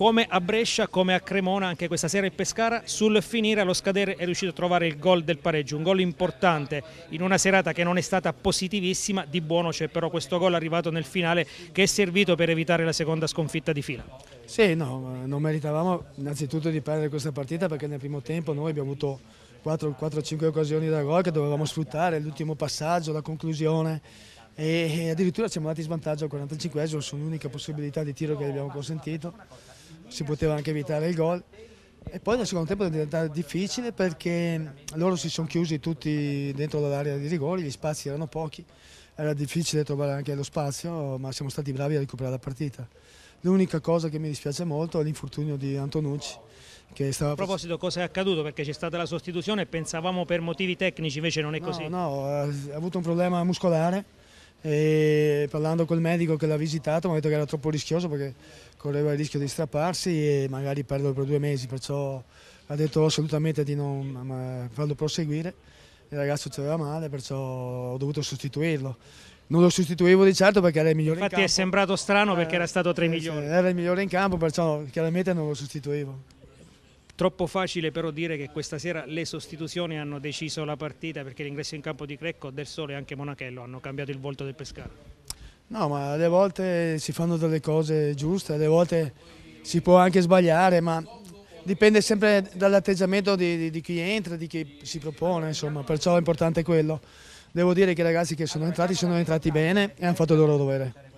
come a Brescia, come a Cremona, anche questa sera il Pescara sul finire allo scadere è riuscito a trovare il gol del pareggio, un gol importante in una serata che non è stata positivissima, di buono c'è però questo gol arrivato nel finale che è servito per evitare la seconda sconfitta di fila. Sì, no, non meritavamo innanzitutto di perdere questa partita perché nel primo tempo noi abbiamo avuto 4-5 occasioni da gol che dovevamo sfruttare, l'ultimo passaggio, la conclusione e addirittura siamo andati in svantaggio al 45esimo su un'unica possibilità di tiro che abbiamo consentito si poteva anche evitare il gol. E poi nel secondo tempo è diventato difficile perché loro si sono chiusi tutti dentro l'area di rigore, gli spazi erano pochi, era difficile trovare anche lo spazio, ma siamo stati bravi a recuperare la partita. L'unica cosa che mi dispiace molto è l'infortunio di Antonucci. Stava... A proposito, cosa è accaduto? Perché c'è stata la sostituzione e pensavamo per motivi tecnici, invece non è no, così. No, ha avuto un problema muscolare e parlando col medico che l'ha visitato mi ha detto che era troppo rischioso perché correva il rischio di strapparsi e magari perdere per due mesi, perciò ha detto assolutamente di non farlo proseguire. Il ragazzo c'era male, perciò ho dovuto sostituirlo. Non lo sostituivo di certo perché era il migliore Infatti in campo. Infatti è sembrato strano perché eh, era stato tra i eh, migliori. Era il migliore in campo, perciò chiaramente non lo sostituivo. Troppo facile però dire che questa sera le sostituzioni hanno deciso la partita perché l'ingresso in campo di Crecco, Del Sole e anche Monachello hanno cambiato il volto del Pescara. No, ma alle volte si fanno delle cose giuste, alle volte si può anche sbagliare, ma dipende sempre dall'atteggiamento di, di, di, chi entra, di chi si propone, insomma, perciò è importante quello. Devo dire che i ragazzi che sono entrati sono entrati bene e hanno fatto il loro dovere.